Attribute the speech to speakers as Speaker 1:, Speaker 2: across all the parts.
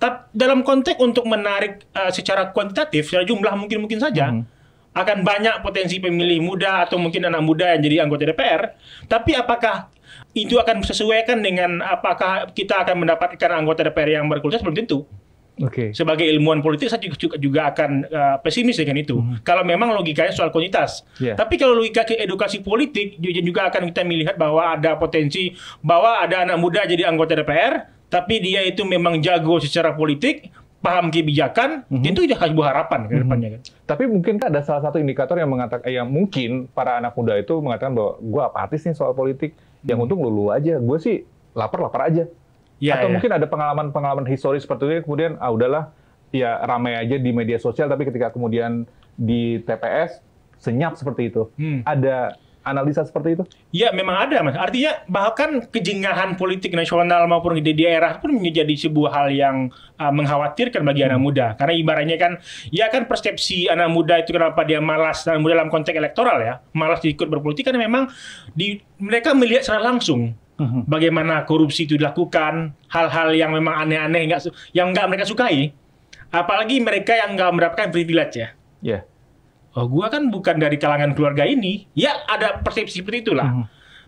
Speaker 1: Tapi dalam konteks untuk menarik uh, secara kuantitatif, secara jumlah mungkin mungkin saja hmm. akan banyak potensi pemilih muda atau mungkin anak muda yang jadi anggota DPR. Tapi apakah itu akan sesuaikan dengan apakah kita akan mendapatkan anggota DPR yang berkualitas belum tentu. Okay. Sebagai ilmuwan politik saya juga, juga akan uh, pesimis dengan itu. Mm hmm. Kalau memang logikanya soal kuantitas. Yeah. Tapi kalau logika ke edukasi politik juga akan kita melihat bahwa ada potensi bahwa ada anak muda jadi anggota DPR, tapi dia itu memang jago secara politik, paham kebijakan, mm -hmm. itu sudah sebuah
Speaker 2: harapan ke mhm. depannya mm -hmm. kan. Tapi mungkin ada salah satu indikator yang mengatakan yang mungkin para anak muda itu mengatakan bahwa gue apatis nih soal politik, yang mm -hmm. untung lulu aja, gue sih lapar-lapar aja. Ya, Atau ya. mungkin ada pengalaman-pengalaman historis seperti itu kemudian ah udahlah ya ramai aja di media sosial tapi ketika kemudian di TPS senyap seperti itu. Hmm. Ada analisa seperti itu?
Speaker 1: Ya memang ada mas. Artinya
Speaker 2: bahkan kejengahan politik nasional maupun
Speaker 1: di daerah pun menjadi sebuah hal yang uh, mengkhawatirkan bagi hmm. anak muda. Karena ibaratnya kan, ya kan persepsi anak muda itu kenapa dia malas anak dalam konteks elektoral ya, malas ikut berpolitik karena memang di mereka melihat secara langsung hmm. bagaimana korupsi itu dilakukan, hal-hal yang memang aneh-aneh nggak yang nggak mereka sukai. Apalagi mereka yang nggak mendapatkan privilege ya. Yeah oh gue kan bukan dari kalangan keluarga ini ya ada persepsi seperti itulah hmm.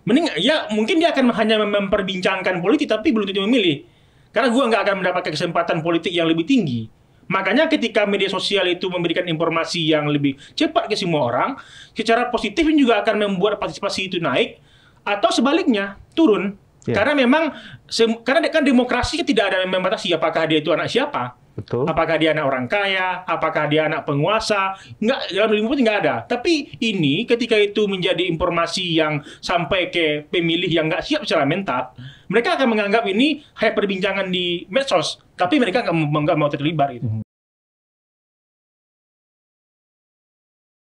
Speaker 1: mending ya mungkin dia akan hanya memperbincangkan politik tapi belum tentu memilih karena gue nggak akan mendapatkan kesempatan politik yang lebih tinggi makanya ketika media sosial itu memberikan informasi yang lebih cepat ke semua orang secara positif juga akan membuat partisipasi itu naik atau sebaliknya turun yeah. karena memang karena kan demokrasi tidak ada yang membatasi apakah dia itu anak siapa Betul. Apakah dia anak orang kaya, apakah dia anak penguasa, Enggak dalam ilmu pun nggak ada. Tapi ini ketika itu menjadi informasi yang sampai ke pemilih yang enggak siap secara mental, mereka akan menganggap ini hanya perbincangan di medsos, tapi mereka enggak mau terlibat gitu. Hmm.